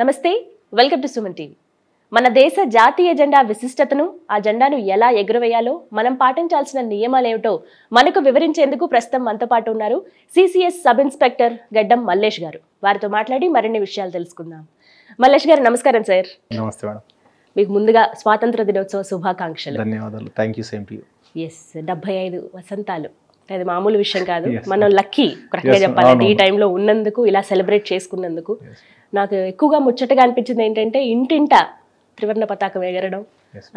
నమస్తే welcome to Suman TV మన దేశ జాతీయ జెండా విశిష్టతను ఆ జెండాను ఎలా ఎగురవేయాలో మనం పాటించాల్సిన నియమాలు ఏమిటో మనకు వివరించేందుకు ప్రస్తుతం మనతో పాటు ఉన్నారు సిసిఎస్ సబ్ ఇన్స్పెక్టర్ గడ్డం మల్లేష్ గారు వారితో మాట్లాడి మరిన్ని విషయాలు తెలుసుకుందాం మల్లేష్ గారు నమస్కారం సార్ నమస్తే మేడం మీకు ముందుగా స్వాతంత్ర దినోత్సవ శుభాకాంక్షలు ధన్యవాదాలు థ్యాంక్ యూ సేమ్ ఎస్ డెబ్బై ఐదు వసంతాలు అది మామూలు విషయం కాదు మనం లక్కీ ప్రత్యేక చెప్పాలంటే ఈ టైంలో ఉన్నందుకు ఇలా సెలబ్రేట్ చేసుకున్నందుకు నాకు ఎక్కువగా ముచ్చటగా అనిపించింది ఏంటంటే ఇంటింట త్రివర్ణ పతాకం ఎగరడం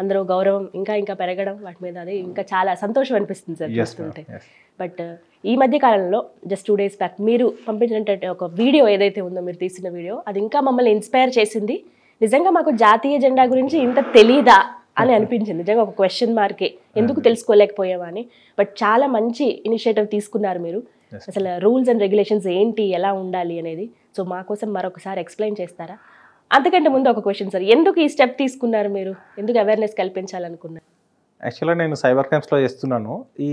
అందరూ గౌరవం ఇంకా ఇంకా పెరగడం వాటి మీద అది ఇంకా చాలా సంతోషం అనిపిస్తుంది సార్ చూస్తుంటే బట్ ఈ మధ్య కాలంలో జస్ట్ టూ డేస్ బ్యాక్ మీరు పంపించిన ఒక వీడియో ఏదైతే ఉందో మీరు తీసిన వీడియో అది ఇంకా మమ్మల్ని ఇన్స్పైర్ చేసింది నిజంగా మాకు జాతీయ జెండా గురించి ఇంత తెలీదా అని అనిపించింది నిజంగా ఒక క్వశ్చన్ మార్కే ఎందుకు mm-hmm. తెలుసుకోలేకపోయావా అని బట్ చాలా మంచి ఇనిషియేటివ్ తీసుకున్నారు మీరు అసలు రూల్స్ అండ్ రెగ్యులేషన్స్ ఏంటి ఎలా ఉండాలి అనేది సో మా కోసం మరొకసారి ఎక్స్ప్లెయిన్ చేస్తారా అంతకంటే ముందు ఒక క్వశ్చన్ సార్ ఎందుకు ఈ స్టెప్ తీసుకున్నారు మీరు ఎందుకు అవేర్నెస్ కల్పించాలనుకున్నారు యాక్చువల్గా నేను సైబర్ క్రైమ్స్లో చేస్తున్నాను ఈ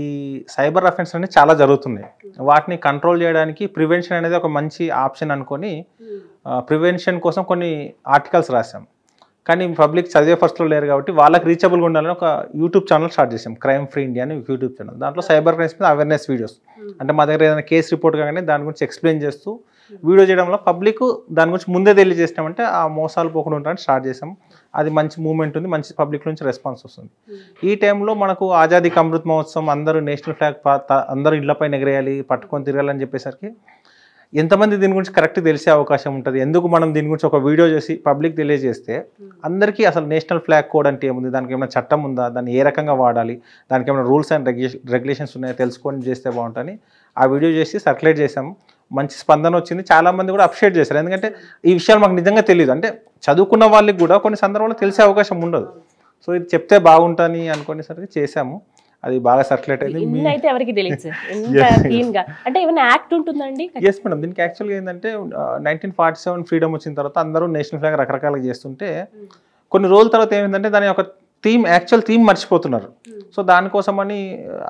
సైబర్ అఫెన్స్ అనేది చాలా జరుగుతున్నాయి వాటిని కంట్రోల్ చేయడానికి ప్రివెన్షన్ అనేది ఒక మంచి ఆప్షన్ అనుకొని ప్రివెన్షన్ hmm. కోసం కొన్ని ఆర్టికల్స్ రాసాం కానీ పబ్లిక్ చదివే ఫస్ట్లో లేరు కాబట్టి వాళ్ళకి రీచబుల్గా ఉండాలని ఒక యూట్యూబ్ ఛానల్ స్టార్ట్ చేసాం క్రైమ్ ఫ్రీ ఇండియా అని యూట్యూబ్ ఛానల్ దాంట్లో సైబర్ hmm. క్రైమ్స్ మీద అవేర్నెస్ వీడియోస్ hmm. అంటే మా దగ్గర ఏదైనా కేసు రిపోర్ట్ కానీ దాని గురించి ఎక్స్ప్లెయిన్ చేస్తూ వీడియో చేయడం వల్ల పబ్లిక్ దాని గురించి ముందే తెలియజేసినామంటే ఆ మోసాలు పోకుండా ఉంటాయని స్టార్ట్ చేసాం అది మంచి మూమెంట్ ఉంది మంచి పబ్లిక్ నుంచి రెస్పాన్స్ వస్తుంది ఈ టైంలో మనకు ఆజాదీ అమృత్ మహోత్సవం అందరూ నేషనల్ ఫ్లాగ్ అందరూ ఇళ్లపై ఎగరేయాలి పట్టుకొని తిరగాలని చెప్పేసరికి ఎంతమంది దీని గురించి కరెక్ట్ తెలిసే అవకాశం ఉంటుంది ఎందుకు మనం దీని గురించి ఒక వీడియో చేసి పబ్లిక్ తెలియజేస్తే అందరికీ అసలు నేషనల్ ఫ్లాగ్ కోడ్ అంటే ఏముంది దానికి ఏమైనా చట్టం ఉందా దాన్ని ఏ రకంగా వాడాలి దానికి ఏమైనా రూల్స్ అండ్ రెగ్యులేషన్స్ ఉన్నాయో తెలుసుకొని చేస్తే బాగుంటుంది ఆ వీడియో చేసి సర్క్యులేట్ చేసాము మంచి స్పందన వచ్చింది చాలామంది కూడా అప్షేట్ చేశారు ఎందుకంటే ఈ విషయాలు మాకు నిజంగా తెలియదు అంటే చదువుకున్న వాళ్ళకి కూడా కొన్ని సందర్భాల్లో తెలిసే అవకాశం ఉండదు సో ఇది చెప్తే బాగుంటుంది అనుకునేసరికి చేశాము అది బాగా సర్క్యులేట్ అయింది అయితే ఎవరికి తెలియదు అంటే యాక్ట్ మేడం దీనికి యాక్చువల్గా ఏంటంటే నైన్టీన్ ఫార్టీ సెవెన్ ఫ్రీడమ్ వచ్చిన తర్వాత అందరూ నేషనల్ ఫ్లాగ్ రకరకాలుగా చేస్తుంటే hmm. కొన్ని రోజుల తర్వాత ఏమైందంటే దాని యొక్క థీమ్ యాక్చువల్ థీమ్ మర్చిపోతున్నారు hmm. సో దానికోసమని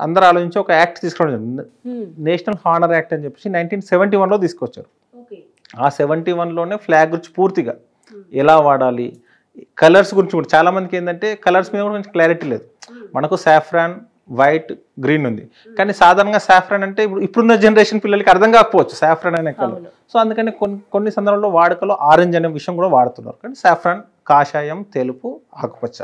అందరు ఆలోచించి ఒక యాక్ట్ తీసుకోవడం hmm. నేషనల్ హానర్ యాక్ట్ అని చెప్పేసి నైన్టీన్ సెవెంటీ వన్లో తీసుకొచ్చారు ఆ సెవెంటీ వన్లోనే ఫ్లాగ్ గురించి పూర్తిగా hmm. ఎలా వాడాలి కలర్స్ గురించి కూడా చాలామందికి ఏంటంటే కలర్స్ మీద కూడా కొంచెం క్లారిటీ లేదు మనకు సాఫ్రాన్ వైట్ గ్రీన్ ఉంది కానీ సాధారణంగా సాఫ్రాన్ అంటే ఇప్పుడు ఇప్పుడున్న జనరేషన్ పిల్లలకి అర్థం కాకపోవచ్చు సాఫ్రాన్ అనే కలర్ సో అందుకని కొన్ని కొన్ని సందర్భాల్లో వాడుకలో ఆరెంజ్ అనే విషయం కూడా వాడుతున్నారు కానీ సాఫ్రాన్ కాషాయం తెలుపు ఆకుపచ్చ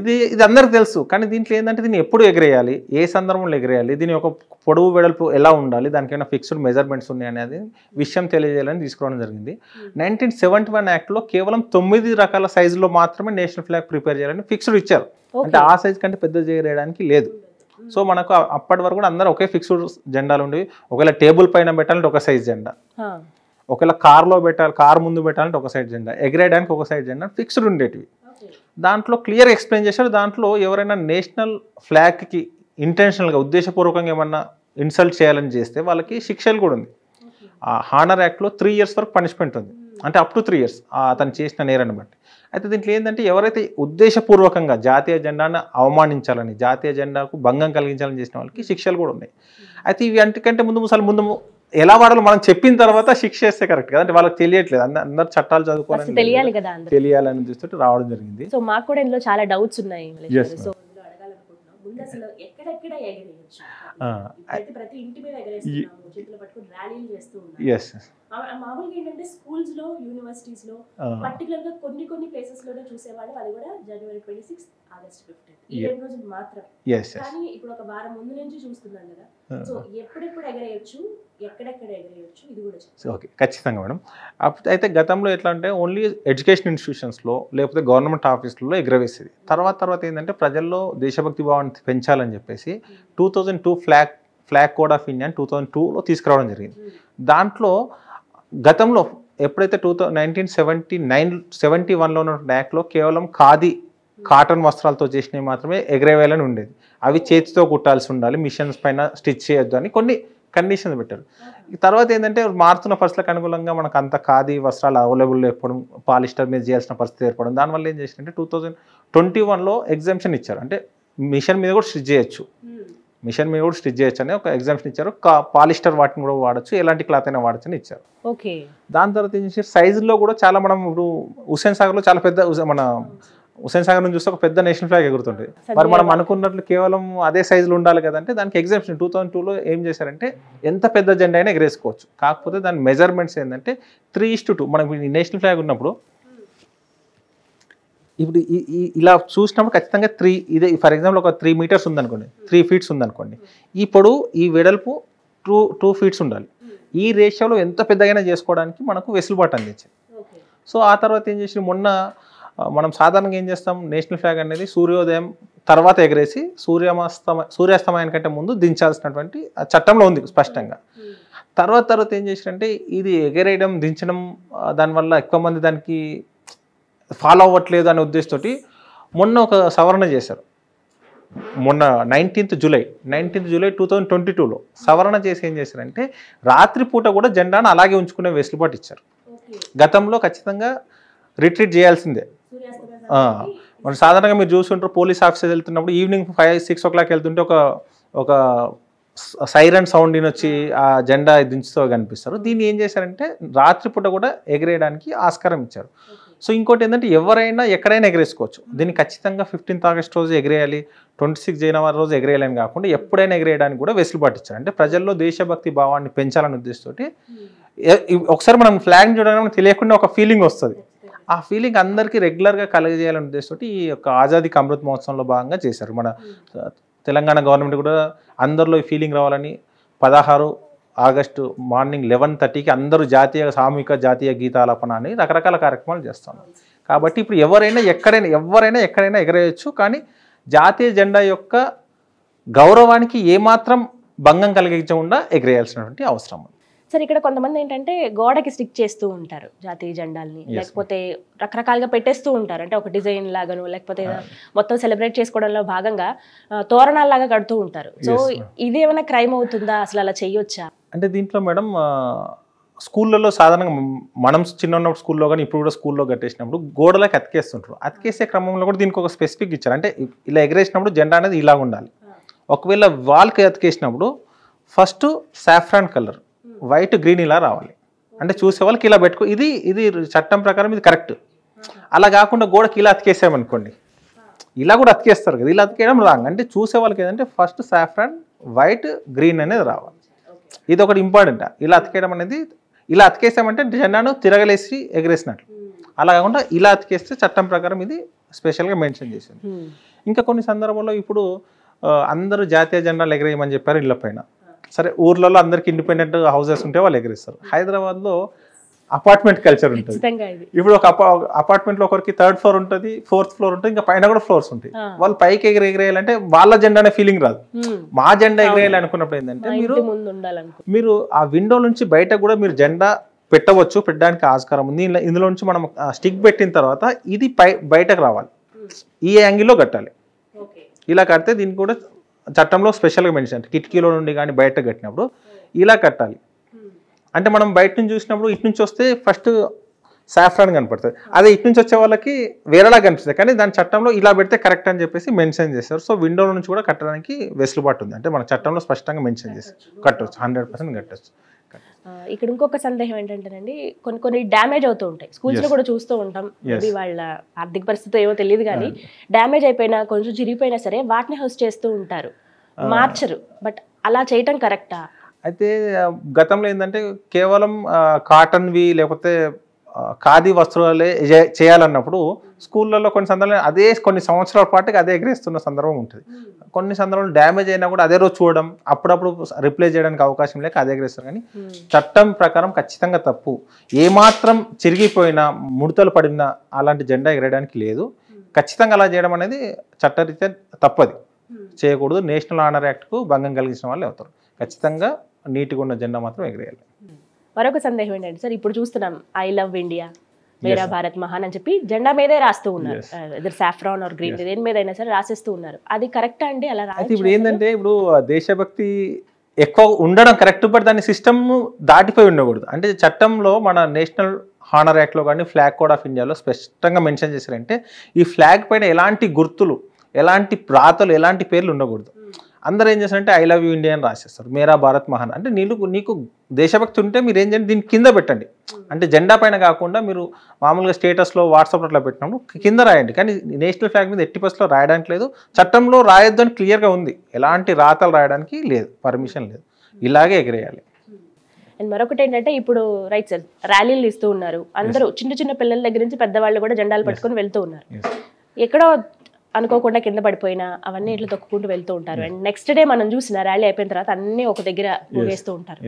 ఇది ఇది అందరికి తెలుసు కానీ దీంట్లో ఏంటంటే దీన్ని ఎప్పుడు ఎగరేయాలి ఏ సందర్భంలో ఎగరేయాలి దీని యొక్క పొడవు వెడల్పు ఎలా ఉండాలి దానికైనా ఫిక్స్డ్ మెజర్మెంట్స్ ఉన్నాయి అనేది విషయం తెలియజేయాలని తీసుకురావడం జరిగింది నైన్టీన్ సెవెంటీ వన్ యాక్ట్లో కేవలం తొమ్మిది రకాల సైజులో మాత్రమే నేషనల్ ఫ్లాగ్ ప్రిపేర్ చేయాలని ఫిక్స్డ్ ఇచ్చారు అంటే ఆ సైజ్ కంటే పెద్ద చేయడానికి లేదు hmm. సో మనకు అప్పటి వరకు కూడా అందరూ ఒకే ఫిక్స్డ్ జెండాలు ఉండేవి ఒకవేళ టేబుల్ పైన పెట్టాలంటే ఒక సైజ్ జెండా ఒకవేళ కార్లో పెట్టాలి కార్ ముందు పెట్టాలంటే ఒక సైడ్ జెండా ఎగరేయడానికి ఒక సైడ్ జెండా ఫిక్స్డ్ ఉండేటివి దాంట్లో క్లియర్ ఎక్స్ప్లెయిన్ చేశారు దాంట్లో ఎవరైనా నేషనల్ ఫ్లాగ్కి ఇంటెన్షనల్గా ఉద్దేశపూర్వకంగా ఏమన్నా ఇన్సల్ట్ చేయాలని చేస్తే వాళ్ళకి శిక్షలు కూడా ఉంది ఆ హానర్ యాక్ట్లో త్రీ ఇయర్స్ వరకు పనిష్మెంట్ ఉంది అంటే అప్ టు త్రీ ఇయర్స్ అతను చేసిన నేరాన్ని బట్టి అయితే దీంట్లో ఏంటంటే ఎవరైతే ఉద్దేశపూర్వకంగా జాతీయ జెండాను అవమానించాలని జాతీయ జెండాకు భంగం కలిగించాలని చేసిన వాళ్ళకి శిక్షలు కూడా ఉన్నాయి అయితే ఇవి అంటే ముందు అసలు ముందు ఎలా వాడాలో మనం చెప్పిన తర్వాత శిక్ష చేస్తే కరెక్ట్ కదా అంటే వాళ్ళకి తెలియట్లేదు అందరు చట్టాలు చదువుకోవాలి తెలియాలి కదా తెలియాలని చూస్తుంటే రావడం జరిగింది సో మాకు కూడా ఇందులో చాలా డౌట్స్ ఉన్నాయి సో ఎస్ మామూలుగా ఏంటంటే స్కూల్స్ లో యూనివర్సిటీస్ లో గా కొన్ని కొన్ని ప్లేసెస్ లోనే అది కూడా జనవరి సిక్స్ ఆగస్ట్ మాత్రం ఇప్పుడు వారం ముందు నుంచి చూస్తున్నాను కదా ఓకే ఖచ్చితంగా మేడం అయితే గతంలో ఎట్లా అంటే ఓన్లీ ఎడ్యుకేషన్ ఇన్స్టిట్యూషన్స్లో లేకపోతే గవర్నమెంట్ ఆఫీసులో ఎగ్రవేసేది hmm. తర్వాత తర్వాత ఏంటంటే ప్రజల్లో దేశభక్తి భావాన్ని పెంచాలని చెప్పేసి hmm. Two thousand two flag flag code of India two thousand టూలో తీసుకురావడం జరిగింది hmm. దాంట్లో గతంలో ఎప్పుడైతే two thou nineteen seventy nine seventy వన్లో ఉన్న యాక్ట్లో కేవలం ఖాదీ కాటన్ వస్త్రాలతో చేసినవి మాత్రమే ఎగరేవేలని ఉండేది అవి చేతితో కుట్టాల్సి ఉండాలి మిషన్స్ పైన స్టిచ్ చేయొద్దు అని కొన్ని కండిషన్స్ పెట్టారు తర్వాత ఏంటంటే మారుతున్న పరిస్థితులకు అనుగుణంగా మనకు అంత ఖాదీ వస్త్రాలు అవైలబుల్ లేకపోవడం పాలిస్టర్ మీద చేయాల్సిన పరిస్థితి ఏర్పడడం దానివల్ల ఏం చేసిందంటే టూ థౌజండ్ ట్వంటీ వన్లో ఎగ్జామ్షన్ ఇచ్చారు అంటే మిషన్ మీద కూడా స్టిచ్ చేయొచ్చు hmm. మిషన్ మీద కూడా స్టిచ్ చేయొచ్చు అనే ఒక ఎగ్జామ్షన్ ఇచ్చారు పాలిస్టర్ వాటిని కూడా వాడచ్చు ఎలాంటి క్లాత్ అయినా వాడచ్చు అని ఇచ్చారు ఓకే దాని తర్వాత ఏం చేసి సైజులో కూడా చాలా మనం ఇప్పుడు హుసేన్ సాగర్లో చాలా పెద్ద మన హుసేన్ సాగర్ నుంచి చూస్తే ఒక పెద్ద నేషనల్ ఫ్లాగ్ ఎగురుతుంది మరి మనం అనుకున్నట్లు కేవలం అదే సైజులు ఉండాలి కదంటే దానికి ఎగ్జామ్షన్ టూ థౌసండ్ టూలో ఏం చేశారంటే ఎంత పెద్ద జెండా అయినా ఎగరేసుకోవచ్చు కాకపోతే దాని మెజర్మెంట్స్ ఏంటంటే త్రీ ఇస్టు టూ మనకి నేషనల్ ఫ్లాగ్ ఉన్నప్పుడు ఇప్పుడు ఇలా చూసినప్పుడు ఖచ్చితంగా త్రీ ఇదే ఫర్ ఎగ్జాంపుల్ ఒక త్రీ మీటర్స్ ఉందనుకోండి త్రీ ఫీట్స్ ఉందనుకోండి ఈ ఈ వెడల్పు టూ టూ ఫీట్స్ ఉండాలి ఈ రేషియోలో ఎంత పెద్దగైనా చేసుకోవడానికి మనకు వెసులుబాటు అందించింది సో ఆ తర్వాత ఏం చేసి మొన్న మనం సాధారణంగా ఏం చేస్తాం నేషనల్ ఫ్లాగ్ అనేది సూర్యోదయం తర్వాత ఎగరేసి సూర్యాస్తమ సూర్యాస్తమయం కంటే ముందు దించాల్సినటువంటి చట్టంలో ఉంది స్పష్టంగా తర్వాత తర్వాత ఏం చేసినంటే ఇది ఎగరేయడం దించడం దానివల్ల ఎక్కువ మంది దానికి ఫాలో అవ్వట్లేదు అనే ఉద్దేశంతో మొన్న ఒక సవరణ చేశారు మొన్న nineteenth July nineteenth July two thousand twenty టూలో సవరణ చేసి ఏం చేశారంటే రాత్రిపూట కూడా జెండాను అలాగే ఉంచుకునే వెసులుబాటు ఇచ్చారు గతంలో ఖచ్చితంగా రిట్రీట్ చేయాల్సిందే మరి సాధారణంగా మీరు చూసుకుంటారు పోలీస్ ఆఫీసర్ వెళ్తున్నప్పుడు evening five six o'clock వెళ్తుంటే ఒక ఒక సైరన్ సౌండ్ వచ్చి ఆ జెండా దించుతో కనిపిస్తారు దీన్ని ఏం చేశారంటే రాత్రిపూట కూడా ఎగిరేయడానికి ఆస్కారం ఇచ్చారు సో ఇంకోటి ఏంటంటే ఎవరైనా ఎక్కడైనా ఎగరేసుకోవచ్చు దీన్ని ఖచ్చితంగా ఫిఫ్టీన్త్ ఆగస్ట్ రోజు ఎగిరేయాలి ట్వంటీ సిక్స్ జనవరి రోజు ఎగిరేయాలని కాకుండా ఎప్పుడైనా ఎగిరేయడానికి కూడా వెసులుబాటు ఇచ్చారు అంటే ప్రజల్లో దేశభక్తి భావాన్ని పెంచాలని ఉద్దేశంతో hmm. ఒకసారి మనం ఫ్లాగ్ చూడాలని తెలియకుండా ఒక ఫీలింగ్ వస్తుంది ఆ ఫీలింగ్ అందరికీ రెగ్యులర్గా కలగజేయాలనే ఉద్దేశంతో ఈ యొక్క ఆజాదీ అమృత్ మహోత్సవంలో భాగంగా చేశారు మన తెలంగాణ గవర్నమెంట్ కూడా అందరిలో ఈ ఫీలింగ్ రావాలని పదహారు ఆగస్టు మార్నింగ్ లెవెన్ థర్టీకి అందరూ జాతీయ సామూహిక జాతీయ గీతాలపన అని రకరకాల కార్యక్రమాలు చేస్తాం కాబట్టి ఇప్పుడు ఎవరైనా ఎక్కడైనా ఎవరైనా ఎక్కడైనా ఎగరేయచ్చు కానీ జాతీయ జెండా యొక్క గౌరవానికి ఏమాత్రం భంగం కలిగించకుండా ఎగరేయాల్సినటువంటి అవసరం ఉంది సరే ఇక్కడ కొంతమంది ఏంటంటే గోడకి స్టిక్ చేస్తూ ఉంటారు జాతీయ జెండాల్ని లేకపోతే రకరకాలుగా పెట్టేస్తూ ఉంటారు అంటే ఒక డిజైన్ లాగాను లేకపోతే ah. మొత్తం సెలబ్రేట్ చేసుకోవడంలో భాగంగా తోరణాలాగా కడుతూ ఉంటారు సో ఇది ఏమైనా క్రైమ్ అవుతుందా అసలు అలా చేయొచ్చా అంటే దీంట్లో మేడం స్కూళ్ళలో సాధారణంగా మనం చిన్న ఉన్నప్పుడు స్కూల్లో కానీ ఇప్పుడు కూడా స్కూల్లో కట్టేసినప్పుడు గోడలకు అతికేస్తుంటారు అతికేసే క్రమంలో కూడా దీనికి ఒక స్పెసిఫిక్ ఇచ్చారు అంటే ఇలా ఎగరేసినప్పుడు జెండా అనేది ఇలా ఉండాలి ah. ఒకవేళ వాల్కి అతికేసినప్పుడు first saffron colour white green ఇలా రావాలి అంటే చూసే వాళ్ళకి ఇలా పెట్టుకో ఇది ఇది చట్టం ప్రకారం ఇది కరెక్ట్ అలా కాకుండా గోడకి ఇలా అతికేసామనుకోండి ఇలా కూడా అతికేస్తారు కదా ఇలా అతికేయడం రాంగ్ అంటే చూసే వాళ్ళకి ఏంటంటే ఫస్ట్ సాఫ్రాన్ వైట్ గ్రీన్ అనేది రావాలి ఇది ఒకటి ఇంపార్టెంట్ ఇలా అతికేయడం అనేది ఇలా అతికేసామంటే జెండాను తిరగలేసి ఎగరేసినట్లు hmm. అలా కాకుండా ఇలా అతికేస్తే చట్టం ప్రకారం ఇది స్పెషల్గా మెన్షన్ చేసింది hmm. ఇంకా కొన్ని సందర్భాల్లో ఇప్పుడు అందరూ జాతీయ జెండాలు ఎగరేయమని చెప్పారు ఇళ్ళ పైన సరే ఊర్లలో అందరికి ఇండిపెండెంట్ హౌసెస్ ఉంటే వాళ్ళు ఎగరిస్తారు హైదరాబాద్లో అపార్ట్మెంట్ కల్చర్ ఉంటుంది ఇప్పుడు ఒక అపార్ట్మెంట్ లో ఒకరికి థర్డ్ ఫ్లోర్ ఉంటుంది ఫోర్త్ ఫ్లోర్ ఉంటుంది ఇంకా పైన కూడా ఫ్లోర్స్ ఉంటాయి వాళ్ళు పైకి ఎగిరి ఎగిరేయాలంటే వాళ్ళ జెండా అనే ఫీలింగ్ రాదు మా జెండా ఎగిరేయాలి అనుకున్నప్పుడు ఏంటంటే మీరు మీరు ఆ విండో నుంచి బయట కూడా మీరు జెండా పెట్టవచ్చు పెట్టడానికి ఆస్కారం ఉంది ఇందులో నుంచి మనం స్టిక్ పెట్టిన తర్వాత ఇది పై బయటకు రావాలి ఈ యాంగిల్లో కట్టాలి ఇలా కడితే దీనికి కూడా చట్టంలో స్పెషల్గా మెన్షన్ కిటికీలో నుండి కానీ బయట కట్టినప్పుడు ఇలా కట్టాలి అంటే మనం బయట నుంచి చూసినప్పుడు ఇటు నుంచి వస్తే ఫస్ట్ సాఫ్రాన్ కనపడుతుంది అదే ఇటు నుంచి వచ్చే వాళ్ళకి వేరేలా కనిపిస్తుంది కానీ దాని చట్టంలో ఇలా పెడితే కరెక్ట్ అని చెప్పేసి మెన్షన్ చేస్తారు సో విండో నుంచి కూడా కట్టడానికి వెసులుబాటు ఉంది అంటే మన చట్టంలో స్పష్టంగా మెన్షన్ చేస్తారు కట్టవచ్చు హండ్రెడ్ పర్సెంట్ కట్టవచ్చు ఇక్కడ ఇంకొక సందేహం ఏంటంటేనండి కొన్ని కొన్ని డ్యామేజ్ అవుతూ ఉంటాయి స్కూల్స్ లో కూడా చూస్తూ ఉంటాం అది వాళ్ళ ఆర్థిక పరిస్థితి ఏమో తెలియదు కానీ uh. డ్యామేజ్ అయిపోయినా కొంచెం చిరిగిపోయినా సరే వాటిని హౌస్ చేస్తూ ఉంటారు uh. మార్చరు బట్ అలా చేయటం కరెక్టా అయితే గతంలో ఏంటంటే కేవలం కాటన్వి లేకపోతే ఖాదీ వస్త్రాలే చేయాలన్నప్పుడు స్కూళ్ళల్లో కొన్ని సందర్భాలు అదే కొన్ని సంవత్సరాల పాటు అదే ఎగరేస్తున్న సందర్భం ఉంటుంది కొన్ని సందర్భాలు డ్యామేజ్ అయినా కూడా అదే రోజు చూడడం అప్పుడప్పుడు రిప్లేస్ చేయడానికి అవకాశం లేక అదే ఎగరేస్తారు కానీ hmm. చట్టం ప్రకారం ఖచ్చితంగా తప్పు ఏమాత్రం చిరిగిపోయినా ముడతలు పడినా అలాంటి జెండా ఎగరేయడానికి లేదు hmm. ఖచ్చితంగా అలా చేయడం అనేది చట్టరీత్యా తప్పది hmm. చేయకూడదు నేషనల్ ఆనర్ యాక్ట్కు భంగం కలిగించిన వాళ్ళు అవుతారు ఖచ్చితంగా నీట్గా ఉన్న జెండా మాత్రం ఎగరేయాలి మరొక సందేహం ఏంటంటే సార్ ఇప్పుడు చూస్తున్నాం ఐ లవ్ ఇండియా మేరా భారత్ మహాన్ అని చెప్పి జెండా మీదే రాస్తూ ఉన్నారు ఇద్దరు సాఫ్రాన్ ఆర్ గ్రీన్ దేని మీద అయినా సరే రాసేస్తూ ఉన్నారు అది కరెక్టా అండి అలా రాసి ఇప్పుడు ఏంటంటే ఇప్పుడు దేశభక్తి ఎక్కువ ఉండడం కరెక్ట్ బట్ దాని సిస్టమ్ దాటిపోయి ఉండకూడదు అంటే చట్టంలో మన నేషనల్ హానర్ యాక్ట్లో కానీ ఫ్లాగ్ కోడ్ ఆఫ్ ఇండియాలో స్పష్టంగా మెన్షన్ చేశారంటే ఈ ఫ్లాగ్ పైన ఎలాంటి గుర్తులు ఎలాంటి ప్రాతలు ఎలాంటి పేర్లు ఉండకూడదు అందరూ ఏం చేస్తారంటే ఐ లవ్ యూ ఇండియా అని రాసేస్తారు మేరా భారత్ మహాన్ అంటే నీళ్ళు నీకు దేశభక్తి ఉంటే మీరు ఏం చేయండి దీని కింద పెట్టండి అంటే జెండా పైన కాకుండా మీరు మామూలుగా స్టేటస్లో వాట్సాప్ అట్లా పెట్టినప్పుడు కింద రాయండి కానీ నేషనల్ ఫ్లాగ్ మీద ఎట్టి పస్లో రాయడానికి లేదు చట్టంలో రాయొద్దు అని క్లియర్గా ఉంది ఎలాంటి రాతలు రాయడానికి లేదు పర్మిషన్ లేదు ఇలాగే ఎగిరేయాలి అండ్ మరొకటి ఏంటంటే ఇప్పుడు రైట్ సార్ ర్యాలీలు ఇస్తూ ఉన్నారు అందరూ చిన్న చిన్న పిల్లల దగ్గర నుంచి పెద్దవాళ్ళు కూడా జెండాలు పట్టుకొని వెళ్తూ ఉన్నారు ఎక్కడో అనుకోకుండా కింద పడిపోయినా అవన్నీ ఇట్లా తొక్కుకుంటూ వెళ్తూ ఉంటారు అండ్ నెక్స్ట్ డే మనం చూసిన ర్యాలీ అయిపోయిన తర్వాత అన్నీ ఒక దగ్గర వేస్తూ ఉంటారు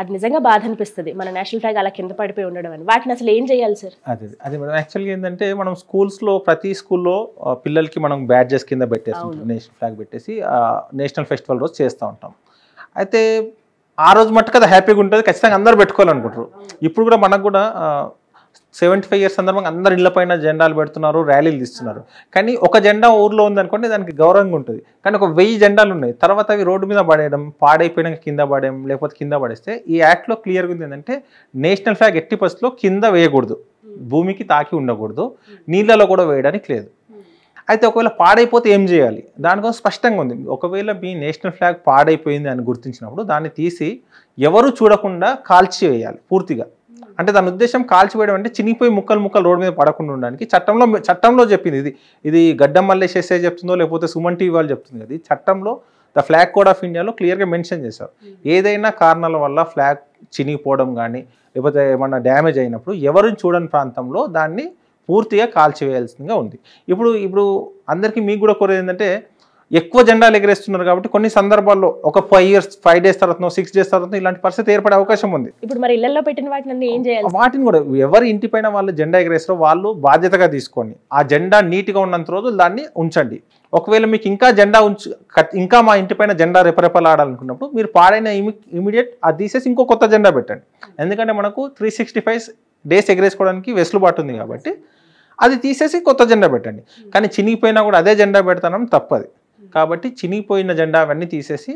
అది నిజంగా బాధ అనిపిస్తుంది మన నేషనల్ ఫ్లాగ్ అలా కింద పడిపోయి ఉండడం అని వాటిని అసలు ఏం చేయాలి సార్ అదే అదే యాక్చువల్గా ఏంటంటే మనం స్కూల్స్లో ప్రతి స్కూల్లో పిల్లలకి మనం బ్యాడ్జెస్ కింద పెట్టేస్తాం నేషనల్ ఫ్లాగ్ పెట్టేసి నేషనల్ ఫెస్టివల్ రోజు చేస్తూ ఉంటాం అయితే ఆ రోజు మట్టుకు అది హ్యాపీగా ఉంటుంది ఖచ్చితంగా అందరూ పెట్టుకోవాలనుకుంటారు ఇప్పుడు కూడా మనకు కూడా సెవెంటీ ఫైవ్ ఇయర్స్ సందర్భంగా అందరు పైన జెండాలు పెడుతున్నారు ర్యాలీలు తీస్తున్నారు కానీ ఒక జెండా ఊర్లో ఉందనుకోండి దానికి గౌరవంగా ఉంటుంది కానీ ఒక వెయ్యి జెండాలు ఉన్నాయి తర్వాత అవి రోడ్డు మీద పడేయడం పాడైపోయినాక కింద పడేయడం లేకపోతే కింద పడేస్తే ఈ యాక్ట్లో క్లియర్గా ఉంది ఏంటంటే నేషనల్ ఫ్లాగ్ ఎట్టి పరిస్థితిలో కింద వేయకూడదు hmm. భూమికి తాకి ఉండకూడదు hmm. నీళ్ళలో కూడా వేయడానికి లేదు hmm. అయితే ఒకవేళ పాడైపోతే ఏం చేయాలి దానికోసం స్పష్టంగా ఉంది ఒకవేళ మీ నేషనల్ ఫ్లాగ్ పాడైపోయింది అని గుర్తించినప్పుడు దాన్ని తీసి ఎవరు చూడకుండా కాల్చి వేయాలి పూర్తిగా అంటే దాని ఉద్దేశం కాల్చివేయడం అంటే చినిగిపోయి ముక్కలు ముక్కలు రోడ్డు మీద పడకుండా ఉండడానికి చట్టంలో చట్టంలో చెప్పింది ఇది ఇది గడ్డం మల్లేసేసే చెప్తుందో లేకపోతే సుమన్ టీవీ వాళ్ళు చెప్తుంది అది చట్టంలో ద ఫ్లాగ్ కోడ్ ఆఫ్ ఇండియాలో క్లియర్గా మెన్షన్ చేశారు ఏదైనా కారణాల వల్ల ఫ్లాగ్ చినిగిపోవడం కానీ లేకపోతే ఏమన్నా డ్యామేజ్ అయినప్పుడు ఎవరు చూడని ప్రాంతంలో దాన్ని పూర్తిగా కాల్చివేయాల్సిందిగా ఉంది ఇప్పుడు ఇప్పుడు అందరికీ మీకు కూడా కోరేది ఏంటంటే ఎక్కువ జెండాలు ఎగరేస్తున్నారు కాబట్టి కొన్ని సందర్భాల్లో ఒక ఫైవ్ ఇయర్స్ ఫైవ్ డేస్ తర్వాత సిక్స్ డేస్ తర్వాత ఇలాంటి పరిస్థితి ఏర్పడే అవకాశం ఉంది ఇప్పుడు మరి ఇళ్లలో పెట్టిన వాటిని ఏం చేయాలి వాటిని కూడా ఎవరి పైన వాళ్ళు జెండా ఎగరేస్తారో వాళ్ళు బాధ్యతగా తీసుకోండి ఆ జెండా నీట్గా ఉన్నంత రోజు దాన్ని ఉంచండి ఒకవేళ మీకు ఇంకా జెండా ఉంచు ఇంకా మా ఇంటిపైన జెండా రెపరెపలాడాలనుకున్నప్పుడు మీరు పాడైన ఇమీడియట్ అది తీసేసి ఇంకో కొత్త జెండా పెట్టండి ఎందుకంటే మనకు త్రీ సిక్స్టీ ఫైవ్ డేస్ ఎగరేసుకోవడానికి వెసులుబాటు ఉంది కాబట్టి అది తీసేసి కొత్త జెండా పెట్టండి కానీ చినిగిపోయినా కూడా అదే జెండా పెడతానని తప్పది కాబట్టి చినిగిపోయిన జెండా అవన్నీ తీసేసి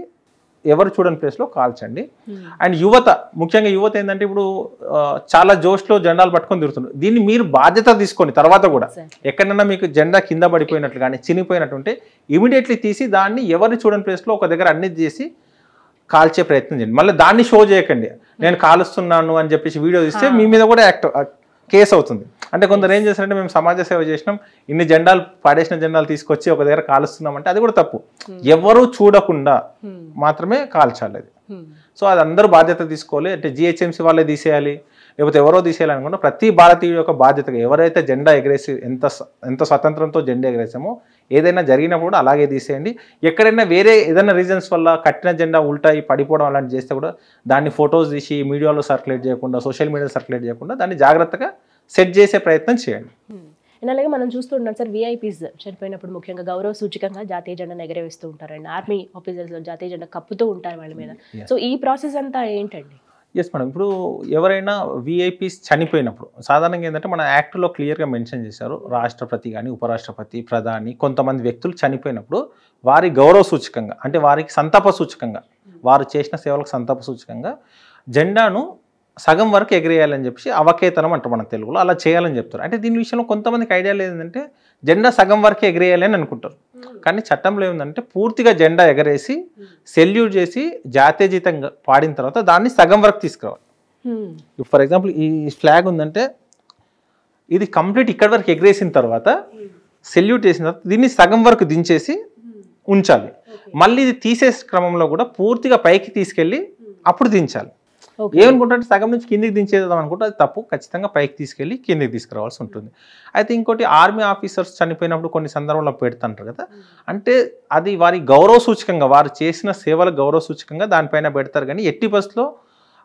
ఎవరు చూడని ప్లేస్లో కాల్చండి అండ్ యువత ముఖ్యంగా యువత ఏంటంటే ఇప్పుడు చాలా జోష్లో జెండాలు పట్టుకొని తిరుగుతున్నారు దీన్ని మీరు బాధ్యత తీసుకొని తర్వాత కూడా ఎక్కడన్నా మీకు జెండా కింద పడిపోయినట్లు కానీ చినిగిపోయినట్టుంటే ఇమీడియట్లీ తీసి దాన్ని ఎవరిని చూడని ప్లేస్లో ఒక దగ్గర అన్ని చేసి కాల్చే ప్రయత్నం చేయండి మళ్ళీ దాన్ని షో చేయకండి నేను కాలుస్తున్నాను అని చెప్పేసి వీడియో తీస్తే మీ మీద కూడా యాక్ట్ కేసు అవుతుంది అంటే కొందరు ఏం చేశారంటే మేము సమాజ సేవ చేసినాం ఇన్ని జెండాలు పాడేసిన జెండాలు తీసుకొచ్చి ఒక దగ్గర కాలుస్తున్నామంటే అది కూడా తప్పు hmm. ఎవరు చూడకుండా hmm. మాత్రమే కాల్చాలి అది hmm. సో అది అందరూ బాధ్యత తీసుకోవాలి అంటే జిహెచ్ఎంసీ వాళ్ళే తీసేయాలి లేకపోతే ఎవరో తీసేయాలనుకున్నా ప్రతి భారతీయుడు యొక్క బాధ్యతగా ఎవరైతే జెండా ఎగరేసి ఎంత ఎంత స్వతంత్రంతో జెండా ఎగరేసామో ఏదైనా జరిగినప్పుడు అలాగే తీసేయండి ఎక్కడైనా వేరే ఏదైనా రీజన్స్ వల్ల కట్టిన జెండా ఉల్టాయి పడిపోవడం అలాంటి చేస్తే కూడా దాన్ని ఫొటోస్ తీసి మీడియాలో సర్క్యులేట్ చేయకుండా సోషల్ మీడియాలో సర్క్యులేట్ చేయకుండా దాన్ని జాగ్రత్తగా సెట్ చేసే ప్రయత్నం చేయండి అలాగే మనం చూస్తుంటాం సార్ విఐపీస్ చనిపోయినప్పుడు ముఖ్యంగా గౌరవ సూచికంగా జాతీయ జెండాను ఎగరవేస్తూ ఉంటారండి ఆర్మీ ఆఫీసర్స్ జాతీయ జెండా కప్పుతూ ఉంటారు వాళ్ళ మీద సో hmm. ఈ ప్రాసెస్ అంతా ఏంటండి ఎస్ మేడం ఇప్పుడు ఎవరైనా విఐపీస్ చనిపోయినప్పుడు సాధారణంగా ఏంటంటే మన యాక్ట్లో క్లియర్గా మెన్షన్ చేశారు రాష్ట్రపతి కానీ ఉపరాష్ట్రపతి ప్రధాని కొంతమంది వ్యక్తులు చనిపోయినప్పుడు వారి గౌరవ సూచకంగా అంటే వారికి సంతాప సూచకంగా వారు చేసిన సేవలకు సంతాప సూచకంగా జెండాను సగం వరకు ఎగిరేయాలని చెప్పి అవకేతనం అంటారు మన తెలుగులో అలా చేయాలని చెప్తారు అంటే దీని విషయంలో కొంతమందికి ఐడియా లేదంటే జెండా సగం వరకు ఎగిరేయాలని అనుకుంటారు కానీ చట్టంలో ఏముందంటే పూర్తిగా జెండా ఎగరేసి సెల్యూట్ చేసి జాతీయ జీతం పాడిన తర్వాత దాన్ని సగం వరకు తీసుకురావాలి ఫర్ ఎగ్జాంపుల్ ఈ ఫ్లాగ్ ఉందంటే ఇది కంప్లీట్ ఇక్కడి వరకు ఎగరేసిన తర్వాత సెల్యూట్ చేసిన తర్వాత దీన్ని సగం వరకు దించేసి ఉంచాలి మళ్ళీ ఇది తీసే క్రమంలో కూడా పూర్తిగా పైకి తీసుకెళ్ళి అప్పుడు దించాలి ఏమనుకుంటే సగం నుంచి కిందికి దించేద్దాం అనుకుంటే అది తప్పు ఖచ్చితంగా పైకి తీసుకెళ్ళి కిందికి తీసుకురావాల్సి ఉంటుంది అయితే ఇంకోటి ఆర్మీ ఆఫీసర్స్ చనిపోయినప్పుడు కొన్ని సందర్భంలో పెడుతుంటారు కదా hmm. అంటే అది వారి గౌరవ సూచకంగా వారు చేసిన సేవల గౌరవ సూచకంగా దానిపైన పెడతారు కానీ ఎట్టి బస్లో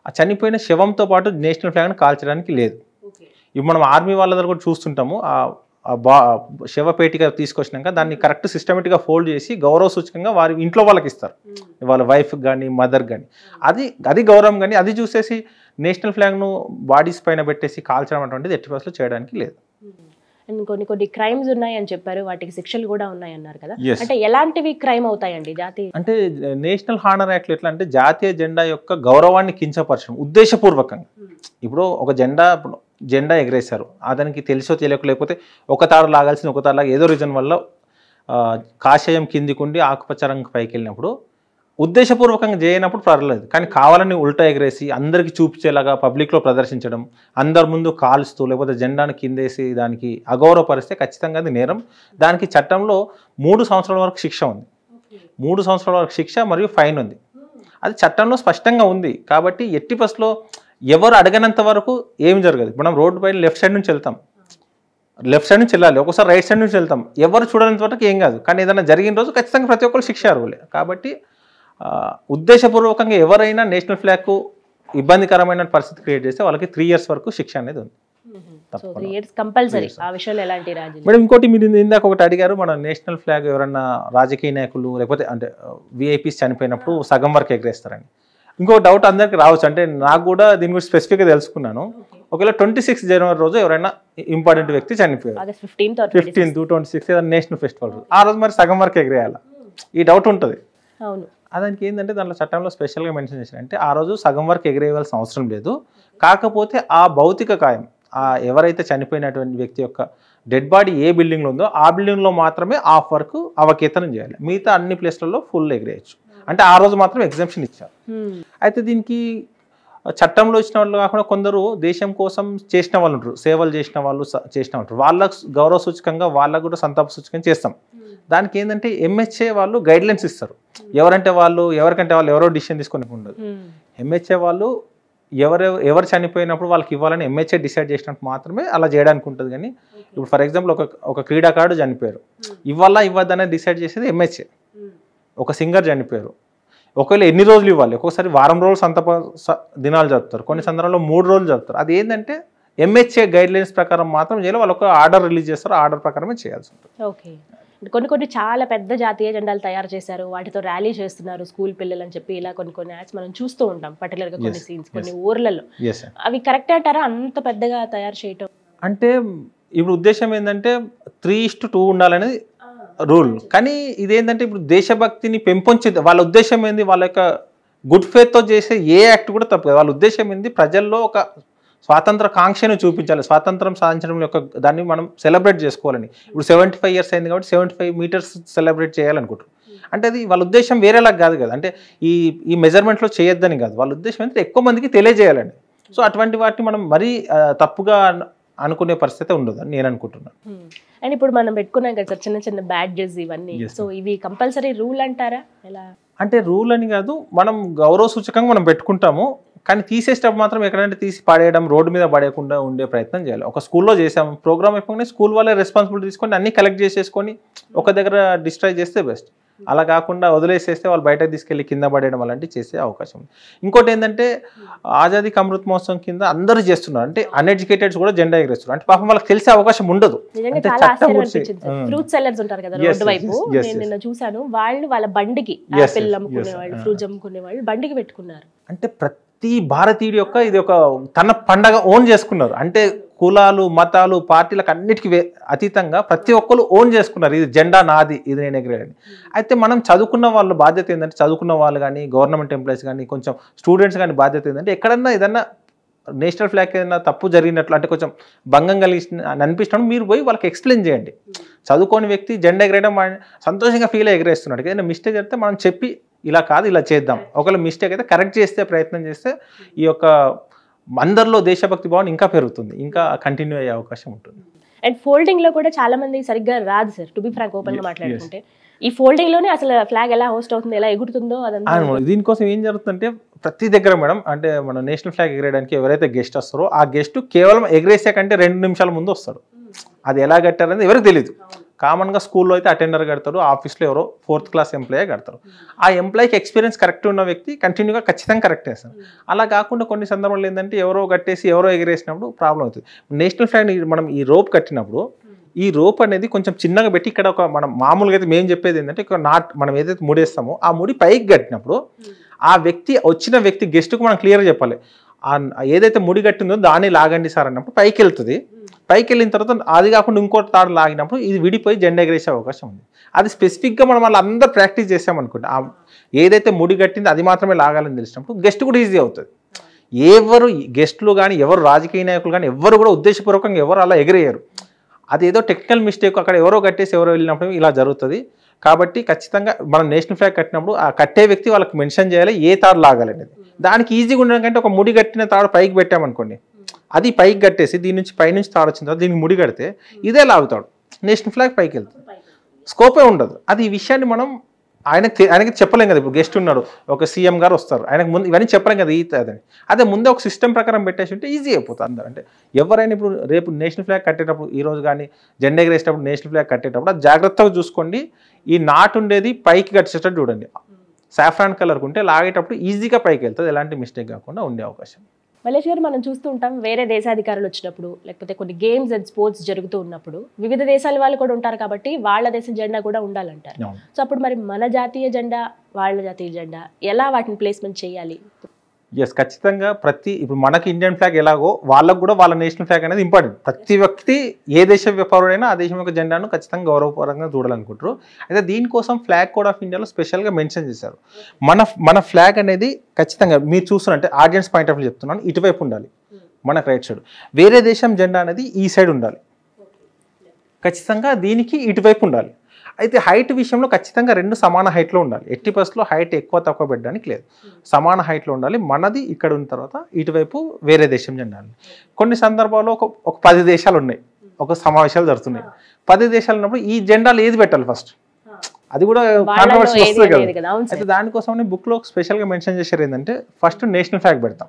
ఆ చనిపోయిన శవంతో పాటు నేషనల్ ఫ్లాగ్ను కాల్చడానికి లేదు ఇప్పుడు మనం ఆర్మీ వాళ్ళ దగ్గర కూడా చూస్తుంటాము ఆ బా శవపేటిక తీసుకొచ్చినాక దాన్ని కరెక్ట్ సిస్టమేటిక్గా ఫోల్డ్ చేసి గౌరవ సూచకంగా వారి ఇంట్లో వాళ్ళకి ఇస్తారు hmm. వాళ్ళ వైఫ్కి కానీ మదర్ కానీ అది అది గౌరవం కానీ అది చూసేసి నేషనల్ ఫ్లాగ్ను బాడీస్ పైన పెట్టేసి కాల్చడం అటువంటిది ఎట్టి బస్సులో చేయడానికి లేదు hmm. అండ్ కొన్ని కొన్ని క్రైమ్స్ ఉన్నాయని చెప్పారు వాటికి శిక్షలు కూడా ఉన్నాయన్నారు కదా అంటే ఎలాంటివి క్రైమ్ అవుతాయండి జాతీయ అంటే నేషనల్ హానర్ యాక్ట్ ఎట్లా అంటే జాతీయ జెండా యొక్క గౌరవాన్ని కించపరచడం ఉద్దేశపూర్వకంగా hmm. ఇప్పుడు ఒక జెండా జెండా ఎగరేశారు అతనికి తెలిసో తెలియక లేకపోతే ఒక తారు లాగాల్సిన ఒక తారు లాగా ఏదో రీజన్ వల్ల కాషాయం కిందికుండి ఆకుపచ్చ రంగు పైకి వెళ్ళినప్పుడు ఉద్దేశపూర్వకంగా చేయనప్పుడు పర్లేదు కానీ కావాలని ఉల్టా ఎగరేసి అందరికీ చూపించేలాగా పబ్లిక్లో ప్రదర్శించడం అందరి ముందు కాలుస్తూ లేకపోతే జెండాను కిందేసి దానికి అగౌరవపరిస్తే ఖచ్చితంగా అది నేరం దానికి చట్టంలో మూడు సంవత్సరాల వరకు శిక్ష ఉంది మూడు సంవత్సరాల వరకు శిక్ష మరియు ఫైన్ ఉంది అది చట్టంలో స్పష్టంగా ఉంది కాబట్టి ఎట్టి పస్లో ఎవరు అడగనంత వరకు ఏం జరగదు మనం రోడ్డు పైన లెఫ్ట్ సైడ్ నుంచి వెళ్తాం లెఫ్ట్ సైడ్ నుంచి వెళ్ళాలి ఒకసారి రైట్ సైడ్ నుంచి వెళ్తాం ఎవరు చూడనంత వరకు ఏం కాదు కానీ ఏదైనా జరిగిన రోజు ఖచ్చితంగా ప్రతి ఒక్కరు శిక్ష అర్హులే కాబట్టి ఉద్దేశపూర్వకంగా ఎవరైనా నేషనల్ ఫ్లాగ్కు ఇబ్బందికరమైన పరిస్థితి క్రియేట్ చేస్తే వాళ్ళకి త్రీ ఇయర్స్ వరకు శిక్ష అనేది ఉంది మేడం ఇంకోటి మీరు ఇందాక ఒకటి అడిగారు మన నేషనల్ ఫ్లాగ్ ఎవరన్నా రాజకీయ నాయకులు లేకపోతే అంటే విఐపీస్ చనిపోయినప్పుడు సగం వరకు ఎగరేస్తారని ఇంకో డౌట్ అందరికి రావచ్చు అంటే నాకు కూడా దీని గురించి స్పెసిఫిక్గా తెలుసుకున్నాను ఒకవేళ ట్వంటీ సిక్స్ జనవరి రోజు ఎవరైనా ఇంపార్టెంట్ వ్యక్తి చనిపోయారు fifteenth twenty six national festival రోజు ఆ రోజు మరి సగం వరకు ఎగిరేయాలి ఈ డౌట్ ఉంటుంది అదానికి ఏంటంటే దాంట్లో చట్టంలో స్పెషల్గా మెన్షన్ చేశారు అంటే ఆ రోజు సగం వరకు ఎగిరేయవలసిన అవసరం లేదు కాకపోతే ఆ భౌతిక కాయం ఆ ఎవరైతే చనిపోయినటువంటి వ్యక్తి యొక్క డెడ్ బాడీ ఏ బిల్డింగ్లో ఉందో ఆ బిల్డింగ్లో మాత్రమే ఆఫ్ వరకు అవకేతనం చేయాలి మిగతా అన్ని ప్లేస్లలో ఫుల్ ఎగిరేయచ్చు అంటే ఆ రోజు మాత్రం ఎగ్జామ్షన్ ఇచ్చారు hmm. అయితే దీనికి చట్టంలో ఇచ్చిన వాళ్ళు కాకుండా కొందరు దేశం కోసం చేసిన వాళ్ళు ఉంటారు సేవలు చేసిన వాళ్ళు చేసిన ఉంటారు వాళ్ళకు గౌరవ సూచకంగా వాళ్ళకు కూడా సంతాప సూచకంగా చేస్తాం hmm. దానికి ఏంటంటే ఎంహెచ్ఏ వాళ్ళు గైడ్లైన్స్ ఇస్తారు hmm. ఎవరంటే వాళ్ళు ఎవరికంటే వాళ్ళు ఎవరో డిసిషన్ తీసుకునే ఉండదు ఎంహెచ్ఏ వాళ్ళు ఎవరెవరు ఎవరు చనిపోయినప్పుడు వాళ్ళకి ఇవ్వాలని ఎంహెచ్ఏ డిసైడ్ చేసినట్టు మాత్రమే అలా చేయడానికి ఉంటుంది కానీ ఇప్పుడు ఫర్ ఎగ్జాంపుల్ ఒక ఒక క్రీడాకారుడు చనిపోయారు ఇవ్వాలా ఇవ్వద్దనే డిసైడ్ చేసేది ఎంహెచ్ఏ ఒక సింగర్ చనిపోయారు ఒకవేళ ఎన్ని రోజులు ఇవ్వాలి ఒక్కొక్కసారి వారం రోజులు సంతప దినాలు జరుపుతారు కొన్ని hmm. సందర్భాల్లో మూడు రోజులు జరుపుతారు అది ఏంటంటే ఎంహెచ్ఏ గైడ్ లైన్స్ ప్రకారం మాత్రం చేయాలి వాళ్ళు ఒక ఆర్డర్ రిలీజ్ చేస్తారు ఆర్డర్ ప్రకారమే చేయాల్సి ఉంటుంది ఓకే కొన్ని కొన్ని చాలా పెద్ద జాతీయ జెండాలు తయారు చేశారు వాటితో ర్యాలీ చేస్తున్నారు స్కూల్ పిల్లలు అని చెప్పి ఇలా కొన్ని కొన్ని యాడ్స్ మనం చూస్తూ ఉంటాం గా కొన్ని సీన్స్ కొన్ని ఊర్లలో అవి కరెక్ట్ అంటారా అంత పెద్దగా తయారు చేయటం అంటే ఇప్పుడు ఉద్దేశం ఏంటంటే త్రీ ఇస్ట్ టూ ఉండాలనేది రూల్ కానీ ఇదేంటంటే ఇప్పుడు దేశభక్తిని పెంపొంచే వాళ్ళ ఉద్దేశం ఏంది వాళ్ళ యొక్క గుడ్ ఫేత్తో చేసే ఏ యాక్ట్ కూడా తప్పు వాళ్ళ ఉద్దేశం ఏంది ప్రజల్లో ఒక స్వాతంత్ర కాంక్షను చూపించాలి స్వాతంత్రం సాధించడం యొక్క దాన్ని మనం సెలబ్రేట్ చేసుకోవాలని ఇప్పుడు సెవెంటీ ఫైవ్ ఇయర్స్ అయింది కాబట్టి సెవెంటీ ఫైవ్ మీటర్స్ సెలబ్రేట్ చేయాలనుకుంటున్నారు అంటే అది వాళ్ళ ఉద్దేశం వేరేలాగా కాదు కదా అంటే ఈ ఈ మెజర్మెంట్లో చేయొద్దని కాదు వాళ్ళ ఉద్దేశం ఏంటంటే ఎక్కువ మందికి తెలియజేయాలండి సో అటువంటి వాటిని మనం మరీ తప్పుగా అనుకునే పరిస్థితి ఉండదు అని నేను అనుకుంటున్నాను అండ్ hmm. ఇప్పుడు మనం పెట్టుకున్నాం కదా సార్ చిన్న చిన్న బ్యాడ్జెస్ ఇవన్నీ సో ఇవి కంపల్సరీ రూల్ అంటారా ఎలా అంటే రూల్ అని కాదు మనం గౌరవ సూచకంగా మనం పెట్టుకుంటాము కానీ తీసేసేటప్పుడు మాత్రం ఎక్కడంటే తీసి పడేయడం రోడ్డు మీద పడేయకుండా ఉండే ప్రయత్నం చేయాలి ఒక స్కూల్లో చేసాము ప్రోగ్రామ్ అయిపోగానే స్కూల్ వాళ్ళే రెస్పాన్సిబిలిటీ తీసుకొని అన్ని కలెక్ట్ చేసేసుకొని ఒక దగ్గర డిస్ట్రాయ్ చేస్తే బెస్ట్ అలా కాకుండా వదిలేసేస్తే వాళ్ళు బయటకు తీసుకెళ్ళి కింద పడేయడం అలాంటివి చేసే అవకాశం ఉంది ఇంకోటి ఏంటంటే ఆజాదీ అమృత్ మహోత్సవం కింద అందరూ చేస్తున్నారు అంటే అన్ఎడ్యుకేటెడ్స్ కూడా జెండా ఎగరేస్తున్నారు అంటే పాపం వాళ్ళకి తెలిసే అవకాశం ఉండదు ఫ్రూట్ వైపు చూశాను వాళ్ళు వాళ్ళ బండికి అమ్ముకునే వాళ్ళు వాళ్ళు బండికి పెట్టుకున్నారు అంటే ప్రతి భారతీయుడి యొక్క ఇది ఒక తన పండగ ఓన్ చేసుకున్నారు అంటే కులాలు మతాలు పార్టీలకు అన్నిటికీ అతీతంగా ప్రతి ఒక్కరు ఓన్ చేసుకున్నారు ఇది జెండా నాది ఇది నేను ఎగిరేది అయితే మనం చదువుకున్న వాళ్ళ బాధ్యత ఏంటంటే చదువుకున్న వాళ్ళు కానీ గవర్నమెంట్ ఎంప్లాయీస్ కానీ కొంచెం స్టూడెంట్స్ కానీ బాధ్యత ఏంటంటే ఎక్కడన్నా ఏదన్నా నేషనల్ ఫ్లాగ్ ఏదైనా తప్పు జరిగినట్లు అంటే కొంచెం భంగం కలిగి అనిపిస్తున్నాడు మీరు పోయి వాళ్ళకి ఎక్స్ప్లెయిన్ చేయండి చదువుకోని వ్యక్తి జెండా ఎగరేయడం సంతోషంగా ఫీల్ ఎగరేస్తున్నాడు ఏదైనా మిస్టేక్ అయితే మనం చెప్పి ఇలా కాదు ఇలా చేద్దాం ఒకవేళ మిస్టేక్ అయితే కరెక్ట్ చేస్తే ప్రయత్నం చేస్తే ఈ యొక్క అందరిలో దేశభక్తి భావన ఇంకా పెరుగుతుంది ఇంకా కంటిన్యూ అయ్యే అవకాశం ఉంటుంది అండ్ ఫోల్డింగ్ లో కూడా చాలా మంది సరిగ్గా రాదు sir to be frank open గా మాట్లాడుకుంటే ఈ ఫోల్డింగ్ లోనే అసలు ఫ్లాగ్ ఎలా హోస్ట్ అవుతుంది ఎలా ఎగురుతుందో అదంతా దీనికోసం ఏం జరుగుతుందంటే ప్రతి దగ్గర మేడం అంటే మన నేషనల్ ఫ్లాగ్ ఎగరేయడానికి ఎవరైతే గెస్ట్ వస్తారో ఆ గెస్ట్ కేవలం ఎగరేసే కంటే రెండు నిమిషాల ముందు వస్తాడు hmm. అది ఎలా కట్టారనేది ఎవరికి తెలియదు కామన్గా స్కూల్లో అయితే అటెండర్ కడతారు ఆఫీస్లో ఎవరో ఫోర్త్ క్లాస్ ఎంప్లాయే కడతారు ఆ ఎంప్లాయీకి ఎక్స్పీరియన్స్ కరెక్ట్ ఉన్న వ్యక్తి కంటిన్యూగా ఖచ్చితంగా కరెక్ట్ చేస్తారు అలా కాకుండా కొన్ని సందర్భాలు ఏంటంటే ఎవరో కట్టేసి ఎవరో ఎగిరేసినప్పుడు ప్రాబ్లం అవుతుంది నేషనల్ ఫ్లాగ్ మనం ఈ రోప్ కట్టినప్పుడు ఈ రోప్ అనేది కొంచెం చిన్నగా పెట్టి ఇక్కడ ఒక మనం మామూలుగా అయితే మేము చెప్పేది ఏంటంటే ఇక్కడ నాట్ మనం ఏదైతే ముడేస్తామో ఆ ముడి పైకి కట్టినప్పుడు ఆ వ్యక్తి వచ్చిన వ్యక్తి గెస్ట్కు మనం క్లియర్గా చెప్పాలి ఏదైతే ముడి కట్టిందో దాన్ని లాగండి సార్ అన్నప్పుడు పైకి వెళ్తుంది పైకి వెళ్ళిన తర్వాత అది కాకుండా ఇంకో తాడు లాగినప్పుడు ఇది విడిపోయి జెండా ఎగరేసే అవకాశం ఉంది అది స్పెసిఫిక్గా మనం వాళ్ళు అందరూ ప్రాక్టీస్ చేసామనుకుంటే ఏదైతే ముడి కట్టిందో అది మాత్రమే లాగాలని తెలిసినప్పుడు గెస్ట్ కూడా ఈజీ అవుతుంది ఎవరు గెస్ట్లు కానీ ఎవరు రాజకీయ నాయకులు కానీ ఎవరు కూడా ఉద్దేశపూర్వకంగా ఎవరు అలా ఎగిరేయరు అది ఏదో టెక్నికల్ మిస్టేక్ అక్కడ ఎవరో కట్టేసి ఎవరో వెళ్ళినప్పుడు ఇలా జరుగుతుంది కాబట్టి ఖచ్చితంగా మనం నేషనల్ ఫ్లాగ్ కట్టినప్పుడు ఆ కట్టే వ్యక్తి వాళ్ళకి మెన్షన్ చేయాలి ఏ తాడు లాగాలనేది దానికి ఈజీగా ఉండడం కంటే ఒక ముడి కట్టిన తాడు పైకి పెట్టామనుకోండి అది పైకి కట్టేసి దీని నుంచి పైనుంచి తాడు వచ్చిన తర్వాత దీనికి ముడి కడితే hmm. ఇదే లాగుతాడు నేషనల్ ఫ్లాగ్ పైకి వెళ్తాడు స్కోపే ఉండదు అది ఈ విషయాన్ని మనం ఆయనకి ఆయనకి చెప్పలేం కదా ఇప్పుడు గెస్ట్ ఉన్నాడు ఒక సీఎం గారు వస్తారు ఆయనకు ముందు ఇవన్నీ చెప్పలేం కదా ఈ అదని అదే ముందే ఒక సిస్టమ్ ప్రకారం పెట్టేసి ఉంటే ఈజీ అయిపోతుంది అందరూ అంటే ఎవరైనా ఇప్పుడు రేపు నేషనల్ ఫ్లాగ్ కట్టేటప్పుడు ఈ రోజు కానీ జెండా ఎగరేసేటప్పుడు నేషనల్ ఫ్లాగ్ కట్టేటప్పుడు అది జాగ్రత్తగా చూసుకోండి ఈ నాటు ఉండేది పైకి కట్టేటట్టు చూడండి సాఫ్రాన్ hmm. కలర్ ఉంటే లాగేటప్పుడు ఈజీగా పైకి వెళ్తుంది ఎలాంటి మిస్టేక్ కాకుండా ఉండే అవకాశం మలేష్ గారు మనం చూస్తూ ఉంటాం వేరే దేశాధికారులు వచ్చినప్పుడు లేకపోతే కొన్ని గేమ్స్ అండ్ స్పోర్ట్స్ జరుగుతూ ఉన్నప్పుడు వివిధ దేశాల వాళ్ళు కూడా ఉంటారు కాబట్టి వాళ్ళ దేశ జెండా కూడా ఉండాలంటారు సో అప్పుడు మరి మన జాతీయ జెండా వాళ్ళ జాతీయ జెండా ఎలా వాటిని ప్లేస్మెంట్ చేయాలి ఎస్ ఖచ్చితంగా ప్రతి ఇప్పుడు మనకి ఇండియన్ ఫ్లాగ్ ఎలాగో వాళ్ళకు కూడా వాళ్ళ నేషనల్ ఫ్లాగ్ అనేది ఇంపార్టెంట్ ప్రతి వ్యక్తి ఏ దేశ వ్యాపారుడైనా ఆ దేశం యొక్క జెండాను ఖచ్చితంగా గౌరవపరంగా చూడాలనుకుంటారు అయితే దీనికోసం ఫ్లాగ్ కోడ్ ఆఫ్ ఇండియాలో స్పెషల్గా మెన్షన్ చేశారు మన మన ఫ్లాగ్ అనేది ఖచ్చితంగా మీరు చూస్తున్నట్టే ఆడియన్స్ పాయింట్ ఆఫ్ వ్యూ చెప్తున్నాను ఇటువైపు ఉండాలి మనకు రైట్ సైడ్ వేరే దేశం జెండా అనేది ఈ సైడ్ ఉండాలి ఖచ్చితంగా దీనికి ఇటువైపు ఉండాలి అయితే హైట్ విషయంలో ఖచ్చితంగా రెండు సమాన హైట్లో ఉండాలి ఎట్టి బస్లో హైట్ ఎక్కువ తక్కువ పెట్టడానికి లేదు సమాన హైట్లో ఉండాలి మనది ఇక్కడ ఉన్న తర్వాత ఇటువైపు వేరే దేశం చెందాలి కొన్ని సందర్భాల్లో ఒక ఒక పది దేశాలు ఉన్నాయి ఒక సమావేశాలు జరుగుతున్నాయి పది దేశాలు ఉన్నప్పుడు ఈ జెండాలు ఏది పెట్టాలి ఫస్ట్ అది కూడా కాంట్రవర్సీ వస్తుంది కదా అయితే దానికోసం బుక్లో స్పెషల్గా మెన్షన్ చేశారు ఏంటంటే ఫస్ట్ నేషనల్ ఫ్లాగ్ పెడతాం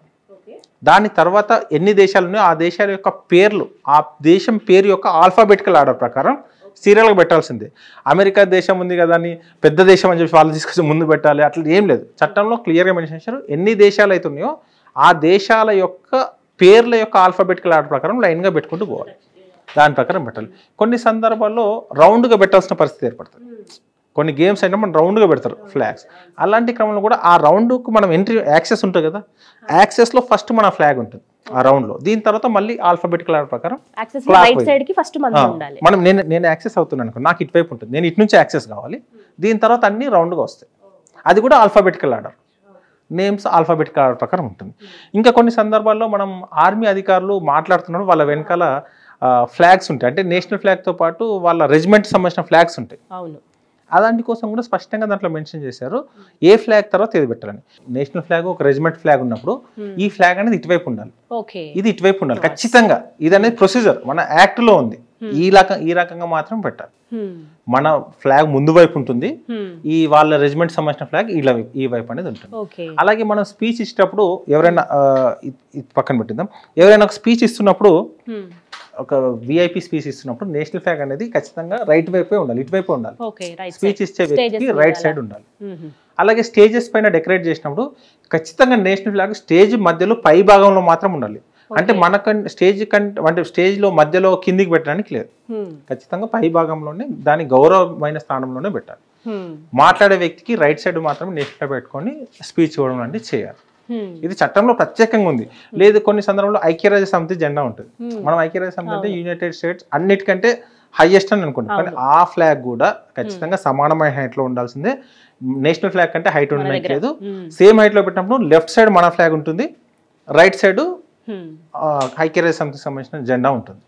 దాని తర్వాత ఎన్ని దేశాలు ఉన్నాయో ఆ దేశాల యొక్క పేర్లు ఆ దేశం పేరు యొక్క ఆల్ఫాబెటికల్ ఆర్డర్ ప్రకారం సీరియల్గా పెట్టాల్సిందే అమెరికా దేశం ఉంది కదా అని పెద్ద దేశం అని చెప్పి వాళ్ళు తీసుకొచ్చి ముందు పెట్టాలి అట్లా ఏం లేదు చట్టంలో క్లియర్గా మెన్షన్ చేశారు ఎన్ని దేశాలు అయితే ఉన్నాయో ఆ దేశాల యొక్క పేర్ల యొక్క ఆల్ఫాబెటికల్ ఆర్డర్ ప్రకారం లైన్గా పెట్టుకుంటూ పోవాలి దాని ప్రకారం పెట్టాలి కొన్ని సందర్భాల్లో రౌండ్గా పెట్టాల్సిన పరిస్థితి ఏర్పడుతుంది కొన్ని గేమ్స్ అయినా మనం రౌండ్గా పెడతారు ఫ్లాగ్స్ అలాంటి క్రమంలో కూడా ఆ రౌండ్కు మనం ఎంట్రీ యాక్సెస్ ఉంటుంది కదా యాక్సెస్లో ఫస్ట్ మన ఫ్లాగ్ ఉంటుంది ఆ రౌండ్ లో దీని తర్వాత మళ్ళీ ఆల్ఫాబెటికల్ ఆర్డర్ ప్రకారం మనం నేను నేను యాక్సెస్ అవుతున్నాను అనుకో నాకు ఇటువైపు ఉంటుంది నేను ఇటు నుంచి యాక్సెస్ కావాలి దీని తర్వాత అన్ని రౌండ్గా వస్తాయి అది కూడా alphabetical order names alphabetical order ప్రకారం ఉంటుంది ఇంకా కొన్ని సందర్భాల్లో మనం ఆర్మీ అధికారులు మాట్లాడుతున్నప్పుడు వాళ్ళ వెనకాల ఫ్లాగ్స్ ఉంటాయి అంటే నేషనల్ ఫ్లాగ్తో పాటు వాళ్ళ రెజిమెంట్ సంబంధించిన ఫ్లాగ్స్ ఉంటాయి అలాంటి కోసం కూడా స్పష్టంగా దాంట్లో మెన్షన్ చేశారు ఏ ఫ్లాగ్ తర్వాత ఏది పెట్టాలని నేషనల్ ఫ్లాగ్ ఒక రెజిమెంట్ ఫ్లాగ్ ఉన్నప్పుడు ఈ ఫ్లాగ్ అనేది ఇటువైపు ఉండాలి ఇది ఇటువైపు ఉండాలి ఖచ్చితంగా ఇది అనేది ప్రొసీజర్ మన యాక్ట్ లో ఉంది ఈ ఈ రకంగా మాత్రం పెట్టాలి మన ఫ్లాగ్ ముందు వైపు ఉంటుంది ఈ వాళ్ళ రెజిమెంట్ సంబంధించిన ఫ్లాగ్ ఇలా ఈ వైపు అనేది ఉంటుంది అలాగే మనం స్పీచ్ ఇచ్చేటప్పుడు ఎవరైనా పక్కన పెట్టిద్దాం ఎవరైనా ఒక స్పీచ్ ఇస్తున్నప్పుడు ఒక విఐపి స్పీచ్ ఇస్తున్నప్పుడు నేషనల్ ఫ్లాగ్ అనేది ఖచ్చితంగా రైట్ వైపే ఉండాలి ఇటువైపు ఉండాలి స్పీచ్ ఇచ్చే వ్యక్తికి రైట్ సైడ్ ఉండాలి అలాగే స్టేజెస్ పైన డెకరేట్ చేసినప్పుడు ఖచ్చితంగా నేషనల్ ఫ్లాగ్ స్టేజ్ మధ్యలో పై భాగంలో మాత్రం ఉండాలి అంటే మన స్టేజ్ కంటే అంటే స్టేజ్ లో మధ్యలో కిందికి పెట్టడానికి లేదు ఖచ్చితంగా పై భాగంలోనే దాని గౌరవమైన స్థానంలోనే పెట్టాలి మాట్లాడే వ్యక్తికి రైట్ సైడ్ మాత్రం నేషనల్ పెట్టుకొని స్పీచ్ ఇవ్వడం లాంటివి చేయాలి Hmm. ఇది చట్టంలో ప్రత్యేకంగా ఉంది hmm. లేదు కొన్ని సందర్భంలో ఐక్యరాజ్య సమితి జెండా ఉంటుంది hmm. మనం ఐక్యరాజ్య సమితి అంటే యునైటెడ్ స్టేట్స్ అన్నిటికంటే హైయెస్ట్ అని అనుకుంటాం కానీ ఆ ఫ్లాగ్ కూడా ఖచ్చితంగా సమానమైన హైట్ లో ఉండాల్సిందే నేషనల్ ఫ్లాగ్ కంటే హైట్ ఉండడానికి లేదు సేమ్ లో పెట్టినప్పుడు లెఫ్ట్ సైడ్ మన ఫ్లాగ్ ఉంటుంది రైట్ సైడ్ ఐక్యరాజ్య సమితికి సంబంధించిన జెండా ఉంటుంది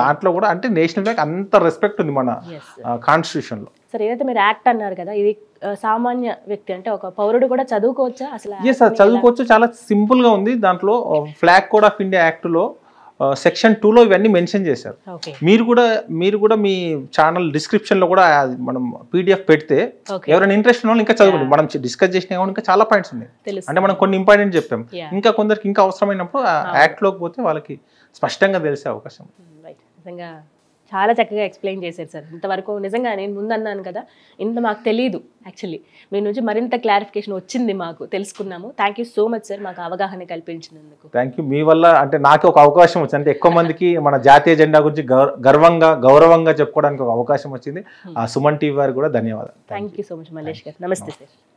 దాంట్లో కూడా అంటే నేషనల్ ఫ్లాగ్ అంత రెస్పెక్ట్ ఉంది మన కాన్స్టిట్యూషన్ లో సరే ఏదైతే మీరు యాక్ట్ అన్నారు కదా ఇది సామాన్య వ్యక్తి అంటే ఒక పౌరుడు కూడా చదువుకోవచ్చా అసలు చదువుకోవచ్చు చాలా సింపుల్ గా ఉంది దాంట్లో flag code of India act లో సెక్షన్ టూలో ఇవన్నీ మెన్షన్ చేశారు మీరు కూడా మీరు కూడా మీ ఛానల్ డిస్క్రిప్షన్లో కూడా మనం పీడిఎఫ్ పెడితే ఎవరైనా ఇంట్రెస్ట్ ఉన్న ఇంకా చదువుకోండి మనం డిస్కస్ చేసిన ఇంకా చాలా పాయింట్స్ ఉన్నాయి అంటే మనం కొన్ని ఇంపార్టెంట్ చెప్పాం ఇంకా కొందరికి ఇంకా అవసరమైనప్పుడు యాక్ట్లోకి పోతే వాళ్ళకి స్పష్టంగా తెలిసే అవకాశం చాలా చక్కగా ఎక్స్ప్లెయిన్ చేశారు సార్ ఇంతవరకు నిజంగా నేను ముందు అన్నాను కదా ఇంత మాకు తెలియదు యాక్చువల్లీ మీ నుంచి మరింత క్లారిఫికేషన్ వచ్చింది మాకు తెలుసుకున్నాము థ్యాంక్ సో మచ్ సార్ మాకు అవగాహన కల్పించినందుకు థ్యాంక్ మీ వల్ల అంటే నాకు ఒక అవకాశం వచ్చింది అంటే ఎక్కువ మందికి మన జాతీయ జెండా గురించి గర్వంగా గౌరవంగా చెప్పుకోవడానికి ఒక అవకాశం వచ్చింది hmm. ఆ సుమన్ టీవీ వారు కూడా ధన్యవాదాలు థ్యాంక్ సో మచ్ మల్లేష్ గారు నమస్తే సార్